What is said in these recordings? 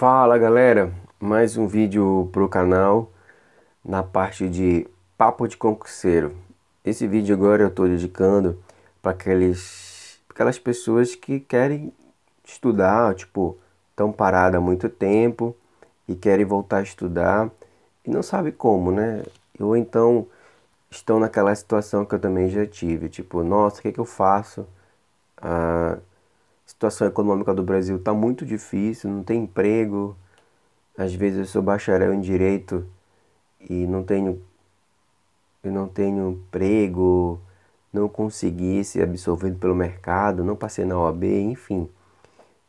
Fala galera, mais um vídeo pro canal na parte de papo de concurseiro. Esse vídeo agora eu estou dedicando para aqueles aquelas pessoas que querem estudar, tipo, tão parada há muito tempo e querem voltar a estudar e não sabe como, né? Ou então estão naquela situação que eu também já tive, tipo, nossa, o que, que eu faço? Ah, situação econômica do Brasil está muito difícil, não tem emprego. Às vezes eu sou bacharel em direito e não tenho eu não tenho emprego, não consegui ser absorvido pelo mercado, não passei na OAB, enfim.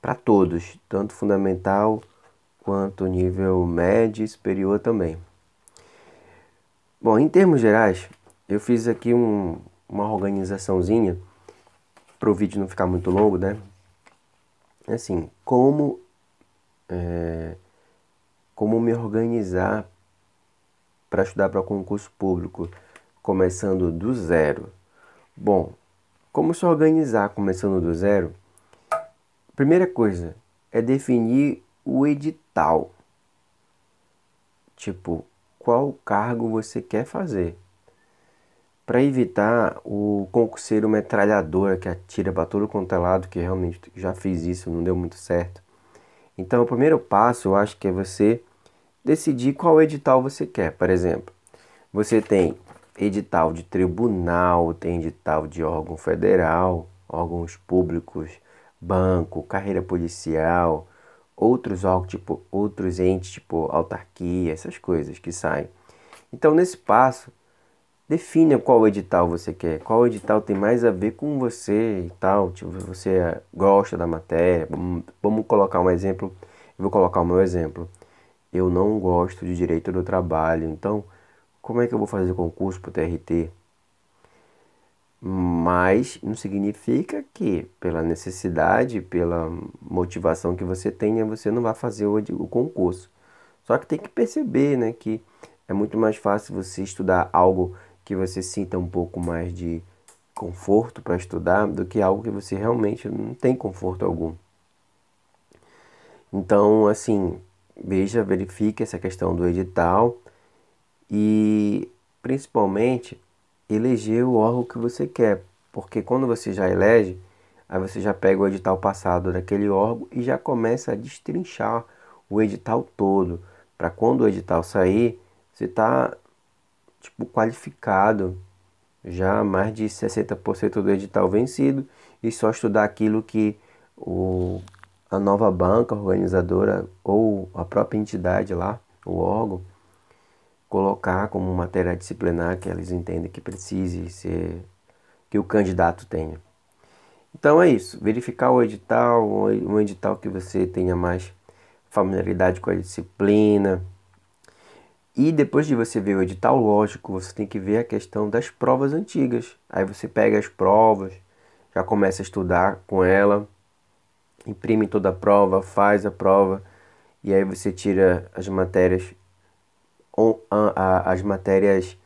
Para todos, tanto fundamental quanto nível médio e superior também. Bom, em termos gerais, eu fiz aqui um, uma organizaçãozinha para o vídeo não ficar muito longo, né? É assim, como, é, como me organizar para estudar para concurso público, começando do zero. Bom, como se organizar começando do zero? Primeira coisa é definir o edital. Tipo, qual cargo você quer fazer? para evitar o concurseiro metralhadora que atira para todo quanto é lado, que realmente já fiz isso, não deu muito certo. Então, o primeiro passo, eu acho que é você decidir qual edital você quer. Por exemplo, você tem edital de tribunal, tem edital de órgão federal, órgãos públicos, banco, carreira policial, outros órgãos, tipo outros entes, tipo autarquia, essas coisas que saem. Então, nesse passo, Defina qual edital você quer, qual edital tem mais a ver com você e tal. Tipo, você gosta da matéria. Vamos colocar um exemplo. Eu vou colocar o meu exemplo. Eu não gosto de direito do trabalho, então como é que eu vou fazer concurso para o TRT? Mas não significa que, pela necessidade, pela motivação que você tenha, você não vai fazer o, o concurso. Só que tem que perceber né, que é muito mais fácil você estudar algo que você sinta um pouco mais de conforto para estudar do que algo que você realmente não tem conforto algum. Então, assim, veja, verifique essa questão do edital e principalmente eleger o órgão que você quer, porque quando você já elege, aí você já pega o edital passado daquele órgão e já começa a destrinchar o edital todo, para quando o edital sair, você tá tipo, qualificado, já mais de 60% do edital vencido, e só estudar aquilo que o, a nova banca organizadora ou a própria entidade lá, o órgão, colocar como matéria disciplinar que eles entendem que precise ser que o candidato tenha. Então é isso, verificar o edital, um edital que você tenha mais familiaridade com a disciplina, e depois de você ver o edital, lógico, você tem que ver a questão das provas antigas. Aí você pega as provas, já começa a estudar com ela, imprime toda a prova, faz a prova, e aí você tira as matérias as matérias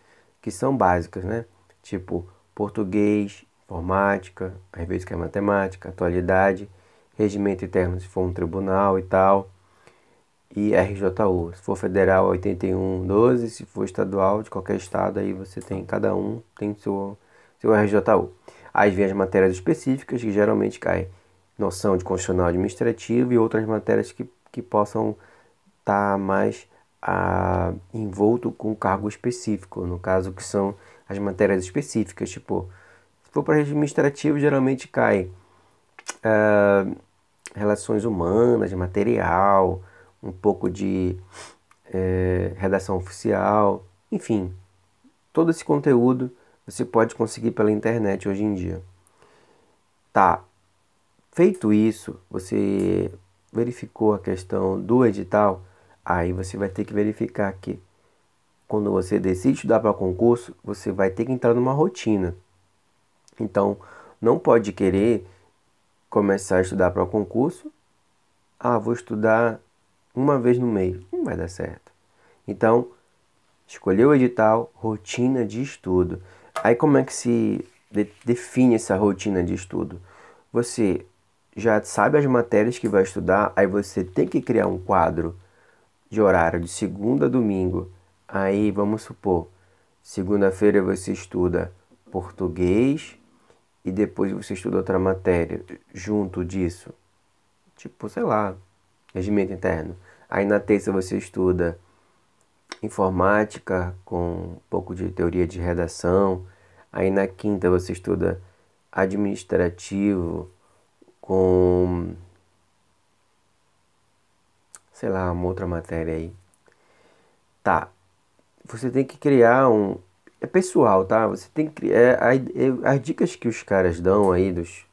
que são básicas, né? Tipo português, informática, às vezes que é matemática, atualidade, regimento interno se for um tribunal e tal e RJU. Se for federal, 8112, se for estadual, de qualquer estado, aí você tem, cada um tem seu, seu RJU. Aí vem as matérias específicas, que geralmente cai noção de constitucional administrativo e outras matérias que, que possam estar tá mais a, ah, envolto com cargo específico, no caso que são as matérias específicas, tipo, se for para administrativo, geralmente cai uh, relações humanas, material, um pouco de é, redação oficial, enfim, todo esse conteúdo você pode conseguir pela internet hoje em dia. Tá. Feito isso, você verificou a questão do edital, aí você vai ter que verificar que quando você decide estudar para concurso, você vai ter que entrar numa rotina. Então, não pode querer começar a estudar para concurso. Ah, vou estudar uma vez no meio, não vai dar certo. Então, escolheu o edital, rotina de estudo. Aí como é que se de define essa rotina de estudo? Você já sabe as matérias que vai estudar, aí você tem que criar um quadro de horário de segunda a domingo. Aí vamos supor, segunda-feira você estuda português e depois você estuda outra matéria junto disso. Tipo, sei lá, regimento interno. Aí na terça você estuda informática com um pouco de teoria de redação. Aí na quinta você estuda administrativo com sei lá, uma outra matéria aí. Tá. Você tem que criar um é pessoal, tá? Você tem que criar é, é, as dicas que os caras dão aí dos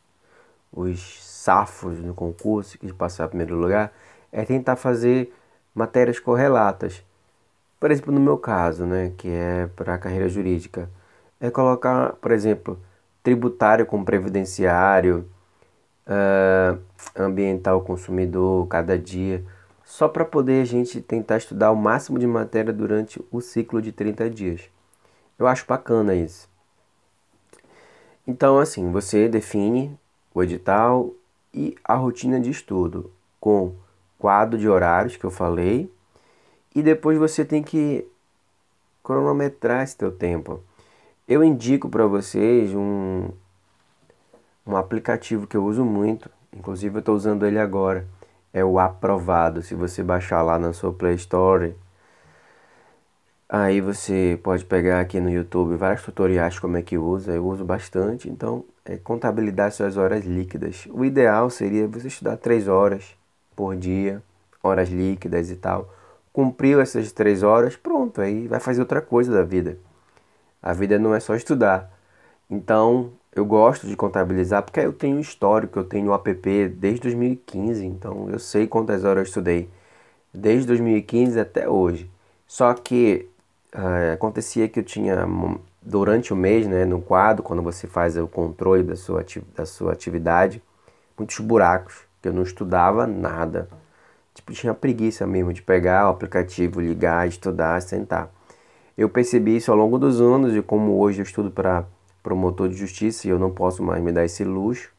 os safos no concurso que passar primeiro lugar é tentar fazer matérias correlatas. Por exemplo, no meu caso, né, que é para a carreira jurídica, é colocar, por exemplo, tributário com previdenciário, uh, ambiental consumidor, cada dia, só para poder a gente tentar estudar o máximo de matéria durante o ciclo de 30 dias. Eu acho bacana isso. Então, assim, você define o edital e a rotina de estudo com quadro de horários que eu falei e depois você tem que cronometrar esse teu tempo. Eu indico para vocês um, um aplicativo que eu uso muito, inclusive eu estou usando ele agora, é o Aprovado. Se você baixar lá na sua Play Store, aí você pode pegar aqui no YouTube vários tutoriais como é que usa, eu uso bastante, então é contabilidade suas horas líquidas. O ideal seria você estudar 3 horas por dia, horas líquidas e tal. Cumpriu essas três horas, pronto, aí vai fazer outra coisa da vida. A vida não é só estudar. Então, eu gosto de contabilizar porque eu tenho histórico, eu tenho o app desde 2015, então eu sei quantas horas eu estudei desde 2015 até hoje. Só que uh, acontecia que eu tinha durante o mês, né, no quadro, quando você faz o controle da sua, da sua atividade, muitos buracos. Eu não estudava nada. Tipo, tinha preguiça mesmo de pegar o aplicativo, ligar, estudar, sentar. Eu percebi isso ao longo dos anos e como hoje eu estudo para promotor de justiça e eu não posso mais me dar esse luxo.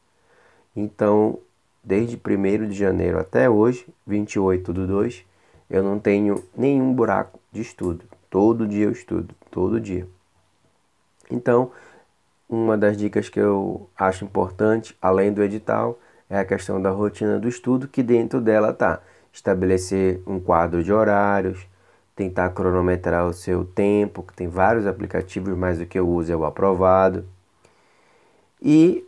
Então, desde 1 de janeiro até hoje, 28 do 2, eu não tenho nenhum buraco de estudo. Todo dia eu estudo, todo dia. Então, uma das dicas que eu acho importante, além do edital, é a questão da rotina do estudo, que dentro dela está estabelecer um quadro de horários, tentar cronometrar o seu tempo, que tem vários aplicativos, mas o que eu uso é o aprovado. E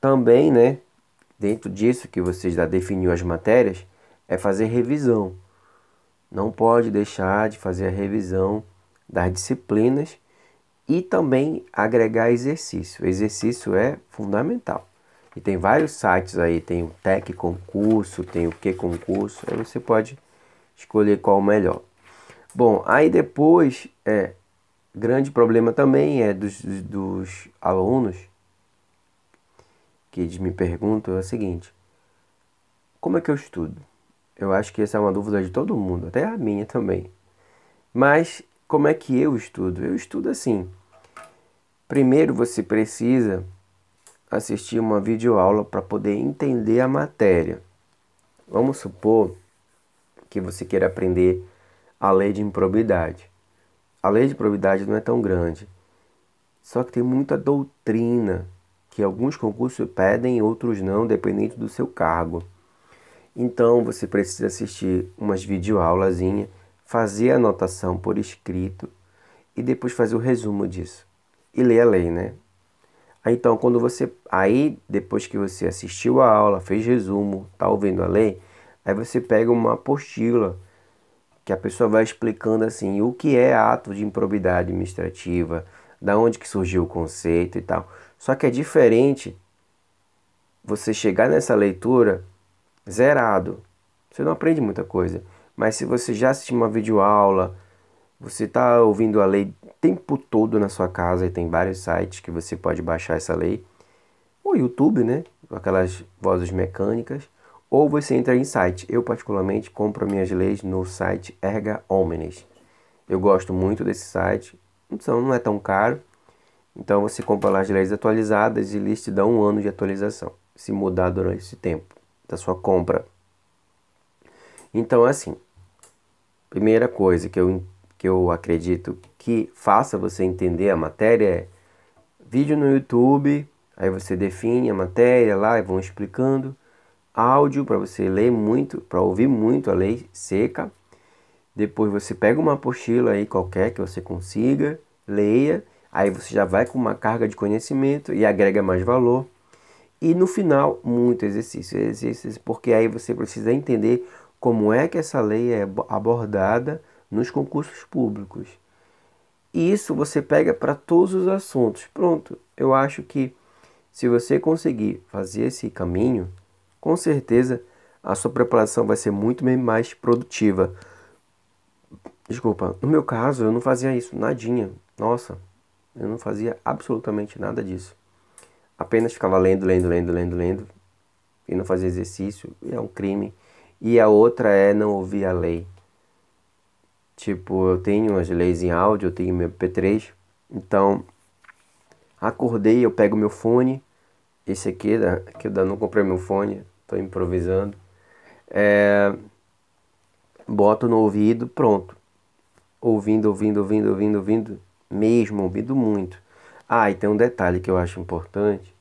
também, né, dentro disso que você já definiu as matérias, é fazer revisão. Não pode deixar de fazer a revisão das disciplinas e também agregar exercício. O exercício é fundamental. E tem vários sites aí, tem o Tec Concurso, tem o Que Concurso, aí você pode escolher qual o melhor. Bom, aí depois, é, grande problema também é dos, dos alunos, que eles me perguntam, é o seguinte, como é que eu estudo? Eu acho que essa é uma dúvida de todo mundo, até a minha também. Mas como é que eu estudo? Eu estudo assim. Primeiro você precisa assistir uma videoaula para poder entender a matéria. Vamos supor que você queira aprender a lei de improbidade. A lei de improbidade não é tão grande, só que tem muita doutrina que alguns concursos pedem e outros não, dependendo do seu cargo. Então você precisa assistir umas videoaulazinhas, fazer a anotação por escrito e depois fazer o resumo disso. E ler a lei, né? então, quando você. Aí, depois que você assistiu a aula, fez resumo, tá ouvindo a lei, aí você pega uma apostila que a pessoa vai explicando assim o que é ato de improbidade administrativa, da onde que surgiu o conceito e tal. Só que é diferente você chegar nessa leitura zerado. Você não aprende muita coisa. Mas se você já assistiu uma videoaula, você está ouvindo a lei tempo todo na sua casa e tem vários sites que você pode baixar essa lei. O YouTube, né? Aquelas vozes mecânicas. Ou você entra em site. Eu, particularmente, compro minhas leis no site Erga Omnes. Eu gosto muito desse site. Então, não é tão caro. Então, você compra lá as leis atualizadas e eles te dão um ano de atualização. Se mudar durante esse tempo da sua compra. Então, assim, primeira coisa que eu que eu acredito que faça você entender a matéria é vídeo no YouTube, aí você define a matéria lá e vão explicando. Áudio para você ler muito, para ouvir muito a lei seca. Depois você pega uma apostila aí qualquer que você consiga, leia, aí você já vai com uma carga de conhecimento e agrega mais valor. E no final, muito exercício, exercícios, porque aí você precisa entender como é que essa lei é abordada nos concursos públicos. E isso você pega para todos os assuntos. Pronto, eu acho que se você conseguir fazer esse caminho, com certeza a sua preparação vai ser muito mais produtiva. Desculpa, no meu caso eu não fazia isso, nadinha. Nossa, eu não fazia absolutamente nada disso. Apenas ficava lendo, lendo, lendo, lendo, lendo. E não fazia exercício, e é um crime. E a outra é não ouvir a lei. Tipo, eu tenho as leis em áudio, eu tenho meu P3. Então, acordei, eu pego meu fone. Esse aqui, que eu não comprei meu fone, tô improvisando. É, boto no ouvido, pronto. Ouvindo, ouvindo, ouvindo, ouvindo, ouvindo. Mesmo, ouvindo muito. Ah, e tem um detalhe que eu acho importante.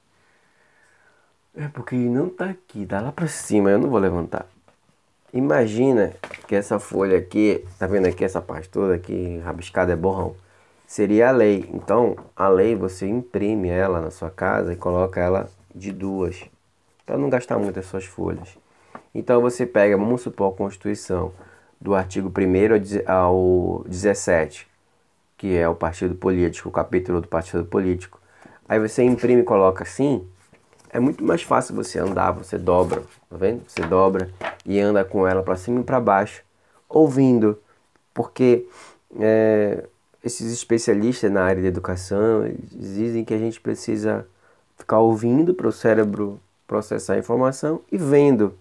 É porque não tá aqui, dá lá pra cima, eu não vou levantar. Imagina que essa folha aqui, tá vendo aqui essa parte toda aqui, rabiscada é borrão. Seria a lei. Então, a lei você imprime ela na sua casa e coloca ela de duas, para não gastar muito as suas folhas. Então você pega, vamos supor, a Constituição do artigo 1 ao 17, que é o partido político, o capítulo do partido político. Aí você imprime e coloca assim, é muito mais fácil você andar, você dobra, tá vendo? Você dobra e anda com ela para cima e para baixo, ouvindo, porque é, esses especialistas na área de educação dizem que a gente precisa ficar ouvindo para o cérebro processar a informação e vendo,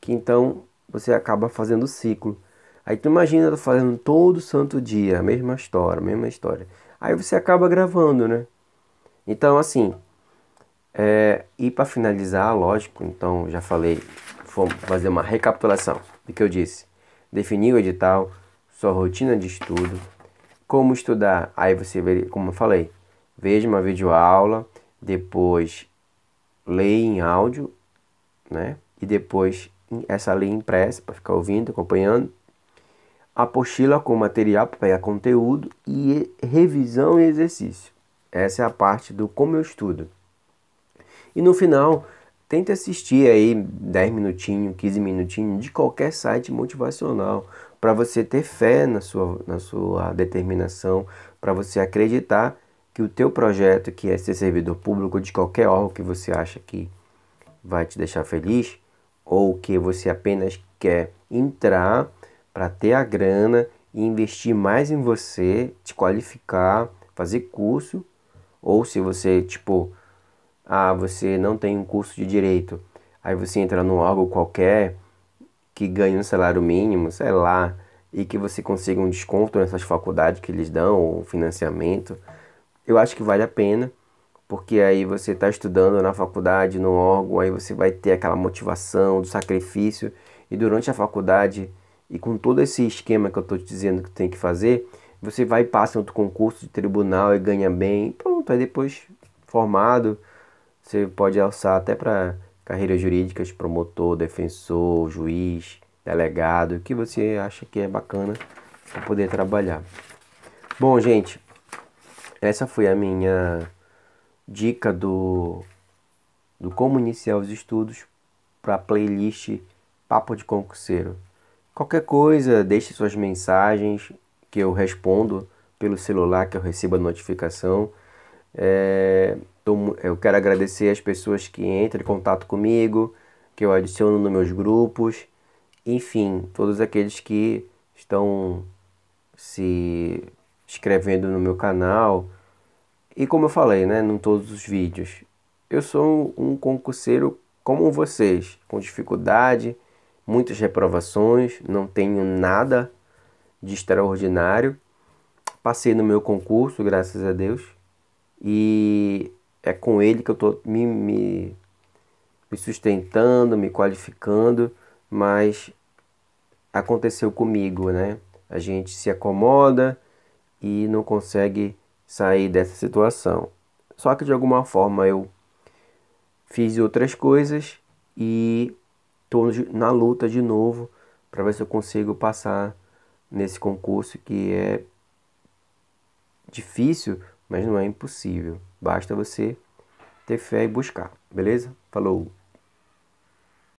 que então você acaba fazendo o ciclo. Aí tu imagina tá fazendo todo santo dia a mesma história, a mesma história. Aí você acaba gravando, né? Então assim, é, e para finalizar, lógico, então já falei vamos fazer uma recapitulação do que eu disse. Definir o edital, sua rotina de estudo, como estudar. Aí você vê, como eu falei, veja uma videoaula, depois leia em áudio, né? E depois essa lei impressa para ficar ouvindo, acompanhando. Apostila com material para pegar conteúdo e revisão e exercício. Essa é a parte do como eu estudo. E no final, Tente assistir aí 10 minutinhos, 15 minutinhos de qualquer site motivacional para você ter fé na sua, na sua determinação, para você acreditar que o teu projeto, que é ser servidor público de qualquer órgão que você acha que vai te deixar feliz, ou que você apenas quer entrar para ter a grana e investir mais em você, te qualificar, fazer curso, ou se você, tipo, ah, você não tem um curso de direito, aí você entra num órgão qualquer que ganha um salário mínimo, sei lá, e que você consiga um desconto nessas faculdades que eles dão, ou financiamento, eu acho que vale a pena, porque aí você está estudando na faculdade, no órgão, aí você vai ter aquela motivação do sacrifício, e durante a faculdade, e com todo esse esquema que eu estou te dizendo que tem que fazer, você vai e passa outro concurso de tribunal e ganha bem, pronto, aí depois formado, você pode alçar até para carreiras jurídicas, promotor, defensor, juiz, delegado, o que você acha que é bacana para poder trabalhar. Bom, gente, essa foi a minha dica do, do como iniciar os estudos para a playlist Papo de Concurseiro. Qualquer coisa, deixe suas mensagens que eu respondo pelo celular que eu recebo a notificação. É, tô, eu quero agradecer as pessoas que entram em contato comigo, que eu adiciono nos meus grupos, enfim, todos aqueles que estão se inscrevendo no meu canal. E como eu falei, né, em todos os vídeos, eu sou um concurseiro como vocês, com dificuldade, muitas reprovações, não tenho nada de extraordinário. Passei no meu concurso, graças a Deus e é com ele que eu estou me, me, me sustentando, me qualificando, mas aconteceu comigo, né? A gente se acomoda e não consegue sair dessa situação. Só que de alguma forma eu fiz outras coisas e estou na luta de novo para ver se eu consigo passar nesse concurso que é difícil mas não é impossível. Basta você ter fé e buscar, beleza? Falou!